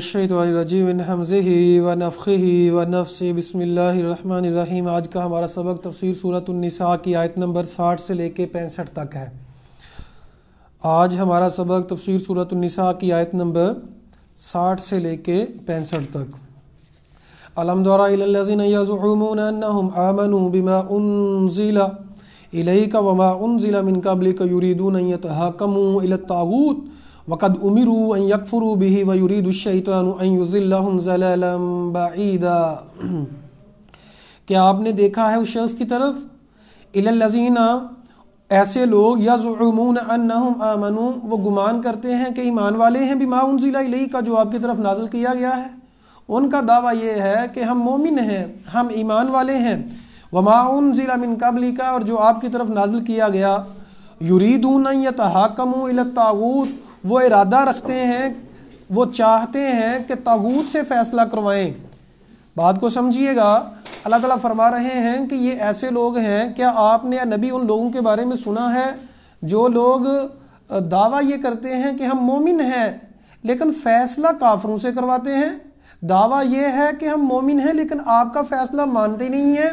الشیط و الرجیم ان حمزہی و نفخہی و نفس بسم اللہ الرحمن الرحیم آج کا ہمارا سبق تفسیر سورة النساء کی آیت نمبر ساٹھ سے لے کے پینسٹھ تک ہے آج ہمارا سبق تفسیر سورة النساء کی آیت نمبر ساٹھ سے لے کے پینسٹھ تک علم دورا الالذین یزعومون انہم آمنوا بما انزل الیک وما انزل من قبلک یریدون ان یتحاکموا الى اللہ وقد امروا ان يكفروا به ويريد الشيطان ان يذلهم زلالا بعيدا کیا آپ نے دیکھا ہے اس شخص کی طرف الَّذِينَ ایسے لوگ یزعمون انہم آمنوا وہ گمان کرتے ہیں کہ ایمان والے ہیں بما انزل الیہ کا جو آپ کی طرف نازل کیا گیا ہے ان کا دعویٰ یہ ہے کہ ہم مومن ہیں ہم ایمان والے ہیں وما انزل من قبل کا اور جو آپ کی طرف نازل کیا گیا یریدون ان یتحاکموا الى الطاغوت وہ ارادہ رکھتے ہیں وہ چاہتے ہیں کہ تاغوت سے فیصلہ کروائیں بات کو سمجھیے گا اللہ تعالیٰ فرما رہے ہیں کہ یہ ایسے لوگ ہیں کیا آپ نے نبی ان لوگوں کے بارے میں سنا ہے جو لوگ دعویٰ یہ کرتے ہیں کہ ہم مومن ہیں لیکن فیصلہ کافروں سے کرواتے ہیں دعویٰ یہ ہے کہ ہم مومن ہیں لیکن آپ کا فیصلہ مانتے نہیں ہیں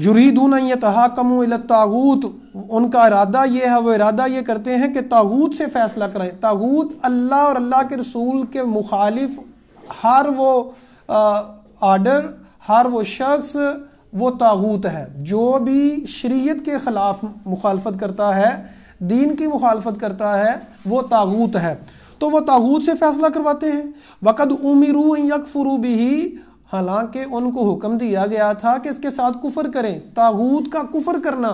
یریدون یتحاکموا کم و تاغوت ان کا ارادہ یہ ہے وہ ارادہ یہ کرتے ہیں کہ تاغوت سے فیصلہ کریں تاغوت اللہ اور اللہ کے رسول کے مخالف ہر وہ آرڈر ہر وہ شخص وہ تاغوت ہے جو بھی شریعت کے خلاف مخالفت کرتا ہے دین کی مخالفت کرتا ہے وہ تاغوت ہے تو وہ تاغوت سے فیصلہ کرواتے ہیں وقد امیرو يَكْفُرُوا بِهِ حالانکہ ان کو حکم دیا گیا تھا کہ اس کے ساتھ کفر کریں تاغوت کا کفر کرنا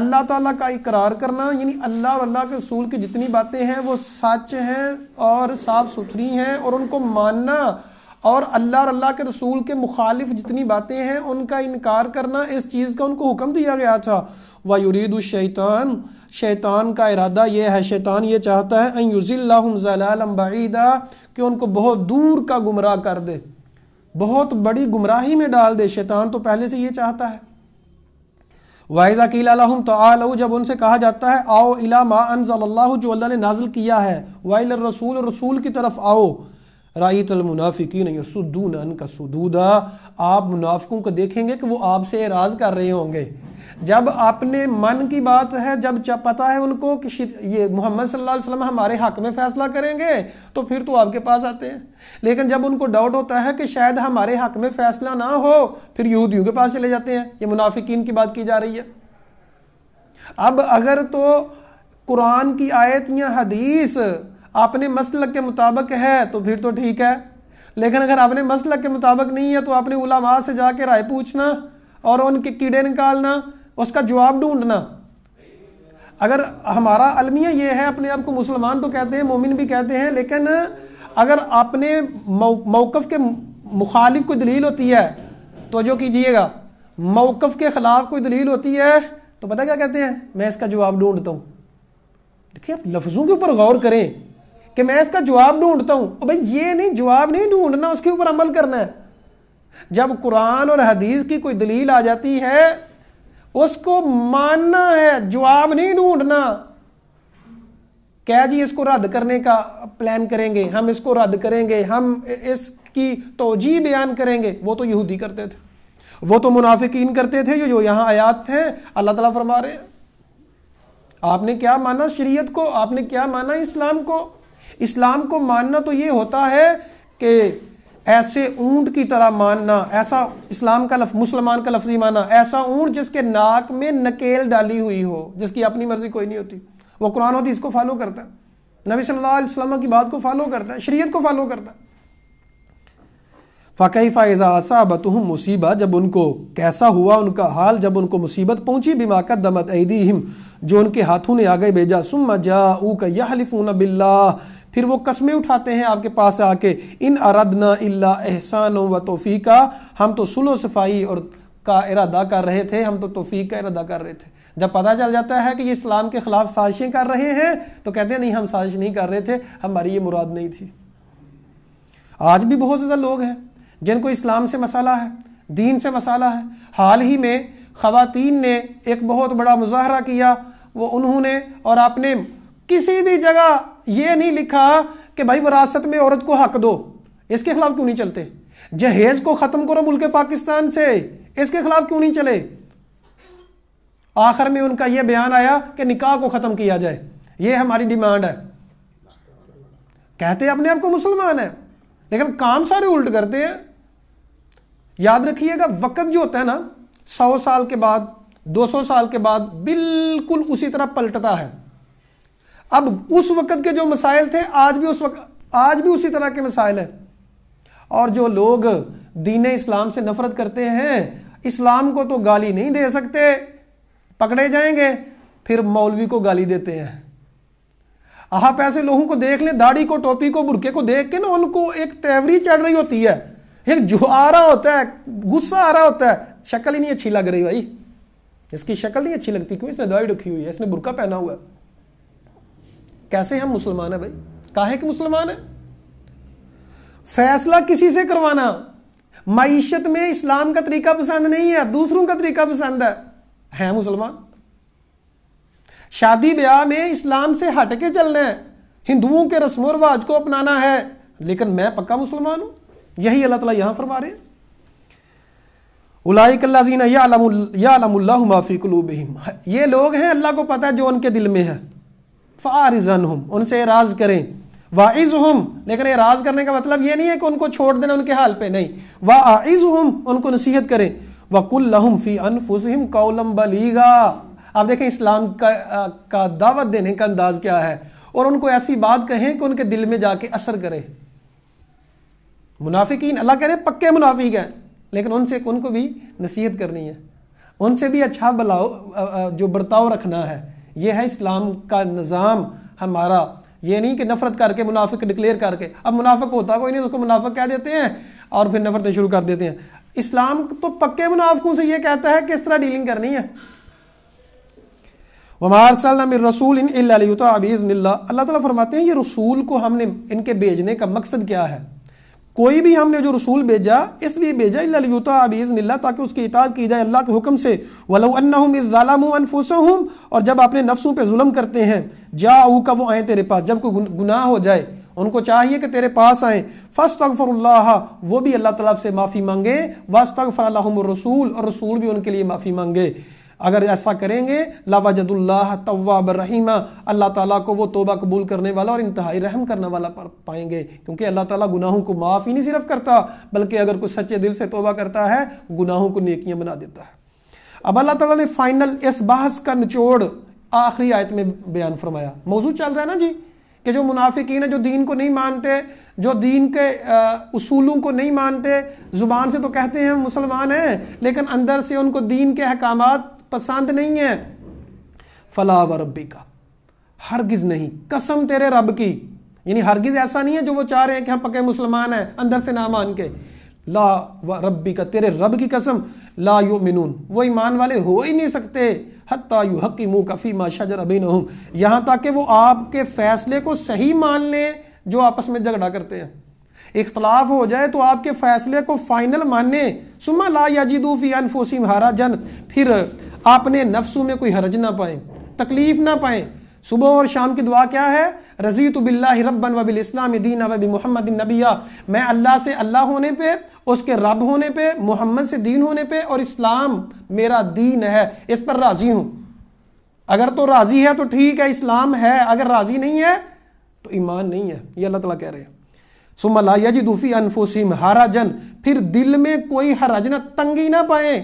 اللہ تعالیٰ کا اقرار کرنا یعنی اللہ اور اللہ کے رسول کی جتنی باتیں ہیں وہ سچ ہیں اور صاف ستھری ہیں اور ان کو ماننا اور اللہ اور اللہ کے رسول کے مخالف جتنی باتیں ہیں ان کا انکار کرنا اس چیز کا ان کو حکم دیا گیا تھا وَيُرِيدُ الشیطان شیطان کا ارادہ یہ ہے شیطان یہ چاہتا ہے زَلَالًا بَعِيدًا کہ ان کو بہت دور کا گمراہ کر دے بہت بڑی گمراہی میں ڈال دے شیطان تو پہلے سے یہ چاہتا ہے واحد الحم تو جب ان سے کہا جاتا ہے آؤ ما انزل اللہ جو اللہ نے نازل کیا ہے وائل رسول رسول کی طرف آؤ رائیت المنافقین یسدون ان کا سدودہ آپ منافقوں کو دیکھیں گے کہ وہ آپ سے اعراض کر رہے ہوں گے جب آپ نے من کی بات ہے جب پتا ہے ان کو کہ یہ محمد صلی اللہ علیہ وسلم ہمارے حق میں فیصلہ کریں گے تو پھر تو آپ کے پاس آتے ہیں لیکن جب ان کو ڈاؤٹ ہوتا ہے کہ شاید ہمارے حق میں فیصلہ نہ ہو پھر یہودیوں کے پاس چلے جاتے ہیں یہ منافقین کی بات کی جا رہی ہے اب اگر تو قرآن کی آیت یا حدیث اپنے مسلک کے مطابق ہے تو پھر تو ٹھیک ہے لیکن اگر آپ نے کے مطابق نہیں ہے تو آپ نے سے جا کے رائے پوچھنا اور ان کے کیڑے نکالنا اس کا جواب ڈھونڈنا اگر ہمارا المیہ یہ ہے اپنے آپ کو مسلمان تو کہتے ہیں مومن بھی کہتے ہیں لیکن اگر اپنے موقف کے مخالف کوئی دلیل ہوتی ہے تو جو کیجئے گا موقف کے خلاف کوئی دلیل ہوتی ہے تو پتہ کیا کہتے ہیں میں اس کا جواب ڈھونڈتا ہوں دیکھیں آپ لفظوں کے اوپر غور کریں کہ میں اس کا جواب ڈھونڈتا ہوں بھائی یہ نہیں جواب نہیں ڈھونڈنا اس کے اوپر عمل کرنا ہے جب قرآن اور حدیث کی کوئی دلیل آ جاتی ہے اس کو ماننا ہے جواب نہیں ڈھونڈنا کیا جی اس کو رد کرنے کا پلان کریں گے ہم اس کو رد کریں گے ہم اس کی توجہ بیان کریں گے وہ تو یہودی کرتے تھے وہ تو منافقین کرتے تھے جو یہاں آیات ہیں اللہ تعالیٰ فرما رہے ہیں آپ نے کیا مانا شریعت کو آپ نے کیا مانا اسلام کو اسلام کو ماننا تو یہ ہوتا ہے کہ ایسے اونٹ کی طرح ماننا ایسا اسلام کا لفظ مسلمان کا لفظی ماننا ایسا اونٹ جس کے ناک میں نکیل ڈالی ہوئی ہو جس کی اپنی مرضی کوئی نہیں ہوتی وہ قرآن ہوتی اس کو فالو کرتا ہے نبی صلی اللہ علیہ وسلم کی بات کو فالو کرتا ہے شریعت کو فالو کرتا ہے فقی فائزہ مصیبہ جب ان کو کیسا ہوا ان کا حال جب ان کو مصیبت پہنچی بما قدمت ایدیہم جو ان کے ہاتھوں نے آگے بیجا سما جا او کا پھر وہ قسمیں اٹھاتے ہیں آپ کے پاس آ کے ان اردنا اللہ احسان و توفیقہ ہم تو سلو صفائی اور کا ارادہ کر رہے تھے ہم تو توفیق کا ارادہ کر رہے تھے جب پتہ چل جاتا ہے کہ یہ اسلام کے خلاف سازشیں کر رہے ہیں تو کہتے ہیں نہیں ہم سازش نہیں کر رہے تھے ہماری یہ مراد نہیں تھی آج بھی بہت زیادہ لوگ ہیں جن کو اسلام سے مسالہ ہے دین سے مسالہ ہے حال ہی میں خواتین نے ایک بہت بڑا مظاہرہ کیا وہ انہوں نے اور آپ نے کسی بھی جگہ یہ نہیں لکھا کہ بھائی وراثت میں عورت کو حق دو اس کے خلاف کیوں نہیں چلتے جہیز کو ختم کرو ملک پاکستان سے اس کے خلاف کیوں نہیں چلے آخر میں ان کا یہ بیان آیا کہ نکاح کو ختم کیا جائے یہ ہماری ڈیمانڈ ہے کہتے ہیں اپنے آپ کو مسلمان ہے لیکن کام سارے الٹ کرتے ہیں یاد رکھیے گا وقت جو ہوتا ہے نا سو سال کے بعد دو سو سال کے بعد بالکل اسی طرح پلٹتا ہے اب اس وقت کے جو مسائل تھے آج بھی اس وقت آج بھی اسی طرح کے مسائل ہیں اور جو لوگ دین اسلام سے نفرت کرتے ہیں اسلام کو تو گالی نہیں دے سکتے پکڑے جائیں گے پھر مولوی کو گالی دیتے ہیں آپ پیسے لوگوں کو دیکھ لیں داڑھی کو ٹوپی کو برکے کو دیکھ کے نا ان کو ایک تیوری چڑھ رہی ہوتی ہے ایک جو آ رہا ہوتا ہے غصہ آ رہا ہوتا ہے شکل ہی نہیں اچھی لگ رہی بھائی اس کی شکل نہیں اچھی لگتی کیوں اس نے داڑھی رکھی ہوئی ہے اس نے برقع پہنا ہوا ہے کیسے ہم مسلمان ہیں بھائی کہ مسلمان ہیں فیصلہ کسی سے کروانا معیشت میں اسلام کا طریقہ پسند نہیں ہے دوسروں کا طریقہ پسند ہے مسلمان شادی بیاہ میں اسلام سے ہٹ کے چلنا ہے ہندوؤں کے رسم و رواج کو اپنانا ہے لیکن میں پکا مسلمان ہوں یہی اللہ تعالیٰ یہاں فرما رہے الائک اللہ یا علم اللہ معافی قلوبہم یہ لوگ ہیں اللہ کو پتا ہے جو ان کے دل میں ہے فارزن ہم ان سے اعراض کریں واعز ہم لیکن اعراض کرنے کا مطلب یہ نہیں ہے کہ ان کو چھوڑ دینا ان کے حال پہ نہیں واعز ہم ان کو نصیحت کریں وَقُلْ لَهُمْ فِي أَنفُسِهِمْ قَوْلًا بَلِيغًا آپ دیکھیں اسلام کا دعوت دینے کا انداز کیا ہے اور ان کو ایسی بات کہیں کہ ان کے دل میں جا کے اثر کرے منافقین اللہ کہہ رہے پکے منافق ہیں لیکن ان سے ان کو بھی نصیحت کرنی ہے ان سے بھی اچھا بلاؤ جو برتاؤ رکھنا ہے یہ ہے اسلام کا نظام ہمارا یہ نہیں کہ نفرت کر کے منافق ڈکلیئر کر کے اب منافق ہوتا کوئی نہیں اس کو منافق کہہ دیتے ہیں اور پھر نفرتیں شروع کر دیتے ہیں اسلام تو پکے منافقوں سے یہ کہتا ہے کس طرح ڈیلنگ کرنی ہے ہمارے رسول اللہ تعالیٰ فرماتے ہیں یہ رسول کو ہم نے ان کے بھیجنے کا مقصد کیا ہے کوئی بھی ہم نے جو رسول بھیجا اس لیے اور جب اپنے نفسوں پہ ظلم کرتے ہیں جاؤو کا وہ آئیں تیرے پاس جب کوئی گناہ ہو جائے ان کو چاہیے کہ تیرے پاس آئیں فاستغفر اللہ وہ بھی اللہ تعالیٰ سے معافی مانگے اللہ رسول اور رسول بھی ان کے لیے معافی مانگے اگر ایسا کریں گے لاوا اللہ طواب الرحیمہ اللہ تعالیٰ کو وہ توبہ قبول کرنے والا اور انتہائی رحم کرنے والا پائیں گے کیونکہ اللہ تعالیٰ گناہوں کو معاف ہی نہیں صرف کرتا بلکہ اگر کوئی سچے دل سے توبہ کرتا ہے گناہوں کو نیکیاں بنا دیتا ہے اب اللہ تعالیٰ نے فائنل اس بحث کا نچوڑ آخری آیت میں بیان فرمایا موضوع چل رہا ہے نا جی کہ جو منافقین ہیں جو دین کو نہیں مانتے جو دین کے اصولوں کو نہیں مانتے زبان سے تو کہتے ہیں مسلمان ہیں لیکن اندر سے ان کو دین کے احکامات پسند نہیں ہے فلا و ربی کا ہرگز نہیں قسم تیرے رب کی یعنی ہرگز ایسا نہیں ہے جو وہ چاہ رہے ہیں کہ ہم پکے مسلمان ہیں اندر سے نہ مان کے لا و ربی کا تیرے رب کی قسم لا یؤمنون وہ ایمان والے ہو ہی نہیں سکتے حتی یو مو کفی ما شجر ابینہم یہاں تاکہ وہ آپ کے فیصلے کو صحیح مان لیں جو آپس میں جھگڑا کرتے ہیں اختلاف ہو جائے تو آپ کے فیصلے کو فائنل ماننے سما لا یجیدو فی انفوسیم حراجن پھر اپنے نفسوں میں کوئی حرج نہ پائیں تکلیف نہ پائیں صبح اور شام کی دعا کیا ہے رضیت باللہ ربن و بالاسلام دین و محمد النبیہ میں اللہ سے اللہ ہونے پہ اس کے رب ہونے پہ محمد سے دین ہونے پہ اور اسلام میرا دین ہے اس پر راضی ہوں اگر تو راضی ہے تو ٹھیک ہے اسلام ہے اگر راضی نہیں ہے تو ایمان نہیں ہے یہ اللہ تعالیٰ کہہ رہے ہیں سم لائیا جی دوفی انفو سم جن پھر دل میں کوئی حرج نہ تنگی نہ پائیں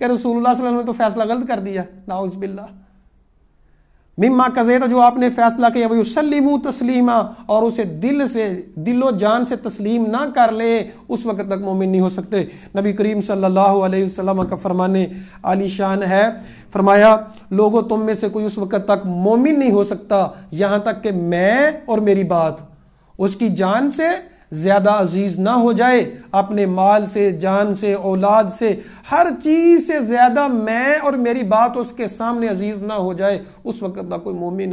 کہ رسول اللہ صلی اللہ علیہ وسلم نے تو فیصلہ غلط کر دیا ناؤز باللہ مما کزے تو جو آپ نے فیصلہ کیا وہ سلیم تسلیمہ اور اسے دل سے دل و جان سے تسلیم نہ کر لے اس وقت تک مومن نہیں ہو سکتے نبی کریم صلی اللہ علیہ وسلم کا فرمانے علی شان ہے فرمایا لوگوں تم میں سے کوئی اس وقت تک مومن نہیں ہو سکتا یہاں تک کہ میں اور میری بات اس کی جان سے زیادہ عزیز نہ ہو جائے اپنے مال سے جان سے اولاد سے ہر چیز سے زیادہ میں اور میری بات اس کے سامنے عزیز نہ ہو جائے اس وقت کا کوئی مومن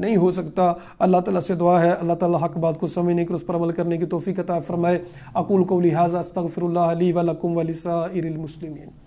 نہیں ہو سکتا اللہ تعالیٰ سے دعا ہے اللہ تعالیٰ حق بات کو سمجھنے کے اس پر عمل کرنے کی توفیق عطا فرمائے اقول کو لہٰذا استغفر اللہ علی ولکم ولسائر المسلمین